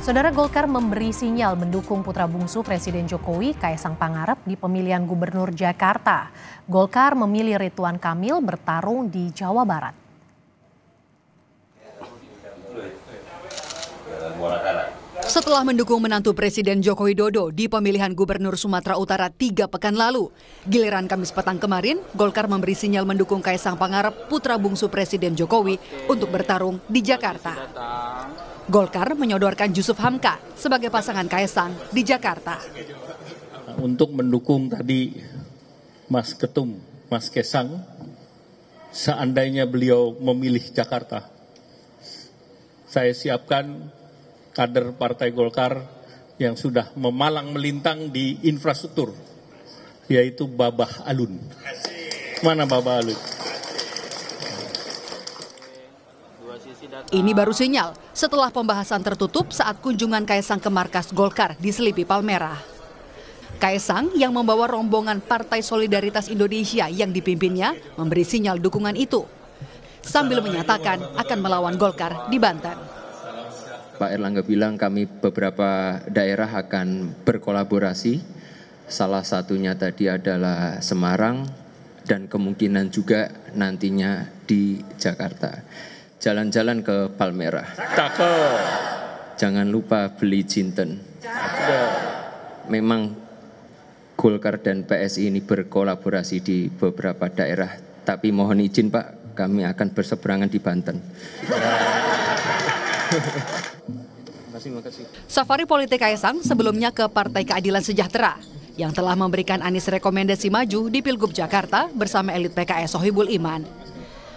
Saudara Golkar memberi sinyal mendukung putra bungsu Presiden Jokowi Kaisang Pangarep di pemilihan Gubernur Jakarta. Golkar memilih Rituan Kamil bertarung di Jawa Barat. Setelah mendukung menantu Presiden Joko Widodo di pemilihan Gubernur Sumatera Utara tiga pekan lalu, giliran Kamis petang kemarin, Golkar memberi sinyal mendukung Kaisang Pangarep, putra bungsu Presiden Jokowi, untuk bertarung di Jakarta. Golkar menyodorkan Yusuf Hamka sebagai pasangan Kaisang di Jakarta. Untuk mendukung tadi Mas Ketum, Mas Kesang, seandainya beliau memilih Jakarta, saya siapkan kader Partai Golkar yang sudah memalang melintang di infrastruktur, yaitu Babah Alun. Mana Babah Alun? Ini baru sinyal setelah pembahasan tertutup saat kunjungan Kaisang ke markas Golkar di Selipi Palmerah. Kaisang yang membawa rombongan Partai Solidaritas Indonesia yang dipimpinnya memberi sinyal dukungan itu sambil menyatakan akan melawan Golkar di Banten. Pak Erlangga bilang kami beberapa daerah akan berkolaborasi Salah satunya tadi adalah Semarang dan kemungkinan juga nantinya di Jakarta jalan-jalan ke Palmerah. Cakep. Jangan lupa beli cinten. Memang Golkar dan PSI ini berkolaborasi di beberapa daerah, tapi mohon izin Pak, kami akan berseberangan di Banten. Safari politik Kaisang sebelumnya ke Partai Keadilan Sejahtera yang telah memberikan Anies rekomendasi maju di Pilgub Jakarta bersama elit PKS Sohibul Iman.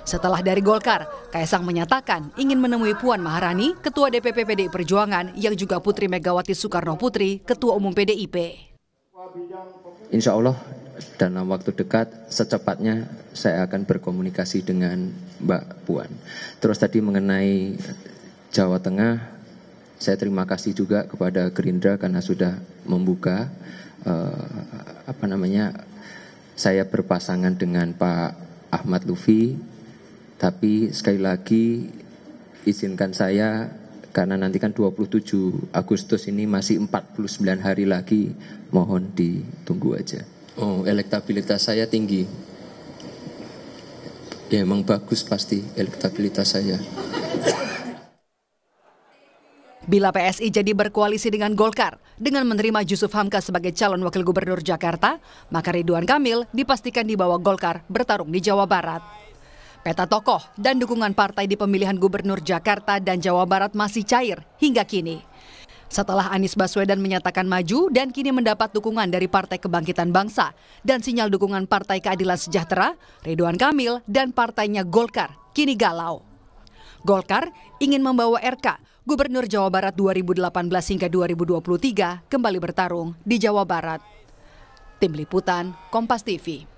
Setelah dari Golkar, Kaisang menyatakan ingin menemui Puan Maharani, Ketua DPP PDI Perjuangan, yang juga Putri Megawati Soekarno Putri, Ketua Umum PDIP. Insya Allah dalam waktu dekat secepatnya saya akan berkomunikasi dengan Mbak Puan. Terus tadi mengenai Jawa Tengah, saya terima kasih juga kepada Gerindra karena sudah membuka eh, apa namanya saya berpasangan dengan Pak Ahmad Lufi tapi sekali lagi izinkan saya karena nanti kan 27 Agustus ini masih 49 hari lagi mohon ditunggu aja. Oh, elektabilitas saya tinggi. Ya emang bagus pasti elektabilitas saya. Bila PSI jadi berkoalisi dengan Golkar dengan menerima Yusuf Hamka sebagai calon wakil gubernur Jakarta, maka Ridwan Kamil dipastikan dibawa Golkar bertarung di Jawa Barat. Peta tokoh dan dukungan partai di pemilihan gubernur Jakarta dan Jawa Barat masih cair hingga kini. Setelah Anies Baswedan menyatakan maju dan kini mendapat dukungan dari Partai Kebangkitan Bangsa dan sinyal dukungan Partai Keadilan Sejahtera, Ridwan Kamil dan partainya Golkar kini galau. Golkar ingin membawa RK, Gubernur Jawa Barat 2018 hingga 2023 kembali bertarung di Jawa Barat. Tim Liputan, Kompas TV.